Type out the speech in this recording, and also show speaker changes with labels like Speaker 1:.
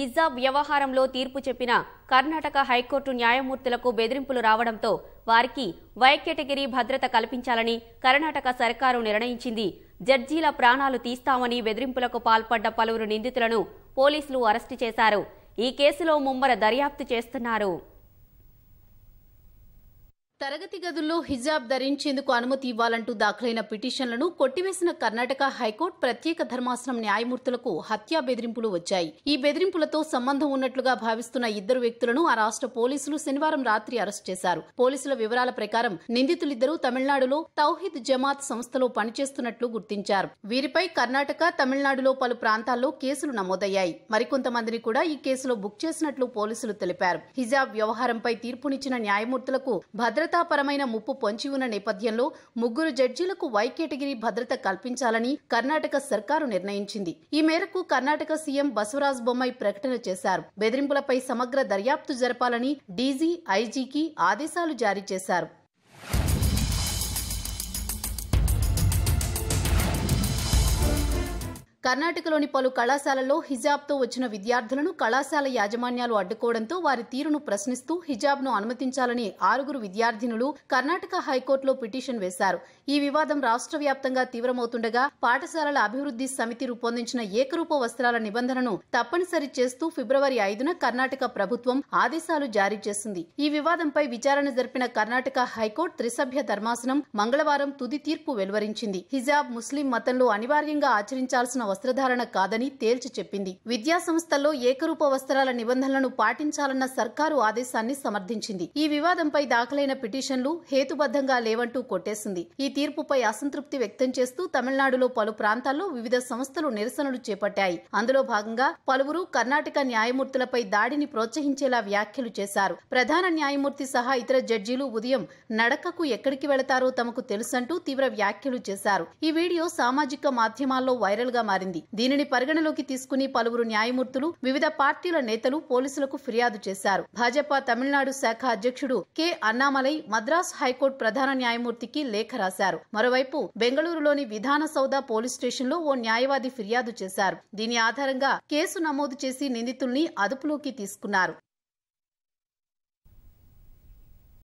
Speaker 1: హిజాబ్ వ్యవహారంలో తీర్పు చెప్పిన కర్ణాటక హైకోర్టు న్యాయమూర్తులకు బెదిరింపులు రావడంతో వారికి వై కేటగిరీ భద్రత కల్పించాలని కర్ణాటక సర్కారు నిర్ణయించింది జడ్జీల ప్రాణాలు తీస్తామని బెదిరింపులకు పాల్పడ్డ పలువురు నిందితులను పోలీసులు అరెస్టు చేశారు ఈ కేసులో ముమ్మర దర్యాప్తు చేస్తున్నారు
Speaker 2: తరగతి గదుల్లో హిజాబ్ ధరించేందుకు అనుమతి ఇవ్వాలంటూ దాఖలైన పిటిషన్లను కొట్టివేసిన కర్ణాటక హైకోర్టు ప్రత్యేక ధర్మాసనం న్యాయమూర్తులకు హత్యా బెదిరింపులు వచ్చాయి ఈ బెదిరింపులతో సంబంధం ఉన్నట్లుగా భావిస్తున్న ఇద్దరు వ్యక్తులను ఆ రాష్ట్ర పోలీసులు శనివారం రాత్రి అరెస్ట్ చేశారు పోలీసుల వివరాల ప్రకారం నిందితులిద్దరూ తమిళనాడులో తౌహిద్ జమాత్ సంస్థలో పనిచేస్తున్నట్లు గుర్తించారు వీరిపై కర్ణాటక తమిళనాడులో పలు ప్రాంతాల్లో కేసులు నమోదయ్యాయి మరికొంతమందిని కూడా ఈ కేసులో బుక్ చేసినట్లు పోలీసులు తెలిపారు హిజాబ్ వ్యవహారంపై తీర్పునిచ్చిన న్యాయమూర్తులకు భద్రత భద్రతాపరమైన ముప్పు పొంచి ఉన్న నేపథ్యంలో ముగ్గురు జడ్జీలకు వై కేటగిరీ భద్రత కల్పించాలని కర్ణాటక సర్కారు నిర్ణయించింది ఈ మేరకు కర్ణాటక సీఎం బసవరాజ్ బొమ్మాయి ప్రకటన చేశారు బెదిరింపులపై సమగ్ర దర్యాప్తు జరపాలని డీజీ ఐజీకి ఆదేశాలు జారీ చేశారు కర్ణాటకలోని పలు కళాశాలల్లో హిజాబ్తో వచ్చిన విద్యార్థులను కళాశాల యాజమాన్యాలు అడ్డుకోవడంతో వారి తీరును ప్రశ్నిస్తూ హిజాబ్ను అనుమతించాలని ఆరుగురు విద్యార్థినులు కర్ణాటక హైకోర్టులో పిటిషన్ వేశారు ఈ వివాదం రాష్ట్ర వ్యాప్తంగా తీవ్రమవుతుండగా పాఠశాలల అభివృద్ధి సమితి రూపొందించిన ఏకరూప వస్త్రాల నిబంధనను తప్పనిసరి చేస్తూ ఫిబ్రవరి ఐదున కర్ణాటక ప్రభుత్వం ఆదేశాలు జారీ చేసింది ఈ వివాదంపై విచారణ జరిపిన కర్ణాటక హైకోర్టు త్రిసభ్య ధర్మాసనం మంగళవారం తుది తీర్పు వెలువరించింది హిజాబ్ ముస్లిం మతంలో అనివార్యంగా ఆచరించాల్సిన వస్త్రధారణ కాదని తేల్చి చెప్పింది విద్యా సంస్థల్లో ఏకరూప వస్త్రాల నిబంధనలను పాటించాలన్న సర్కారు ఆదేశాన్ని సమర్థించింది ఈ వివాదంపై దాఖలైన పిటిషన్లు హేతుబద్ధంగా లేవంటూ కొట్టేసింది ఈ తీర్పుపై అసంతృప్తి వ్యక్తం చేస్తూ తమిళనాడులో పలు ప్రాంతాల్లో వివిధ సంస్థలు నిరసనలు చేపట్టాయి అందులో భాగంగా పలువురు కర్ణాటక న్యాయమూర్తులపై దాడిని ప్రోత్సహించేలా వ్యాఖ్యలు చేశారు ప్రధాన న్యాయమూర్తి సహా ఇతర జడ్జీలు ఉదయం నడకకు ఎక్కడికి వెళతారో తమకు తెలుసంటూ తీవ్ర వ్యాఖ్యలు చేశారు ఈ వీడియో సామాజిక మాధ్యమాల్లో వైరల్ గా మారింది దీనిని పరిగణలోకి తీసుకుని పలువురు న్యాయమూర్తులు వివిధ పార్టీల నేతలు పోలీసులకు ఫిర్యాదు చేశారు భాజపా తమిళనాడు శాఖ అధ్యక్షుడు కె అన్నామలై మద్రాసు హైకోర్టు ప్రధాన న్యాయమూర్తికి లేఖ రాశారు మరోవైపు బెంగళూరులోని విధాన సౌద పోలీస్ లో ఓ న్యాయవాది ఫిర్యాదు చేశారు దీని ఆధారంగా కేసు నమోదు చేసి నిందితుల్ని అదుపులోకి తీసుకున్నారు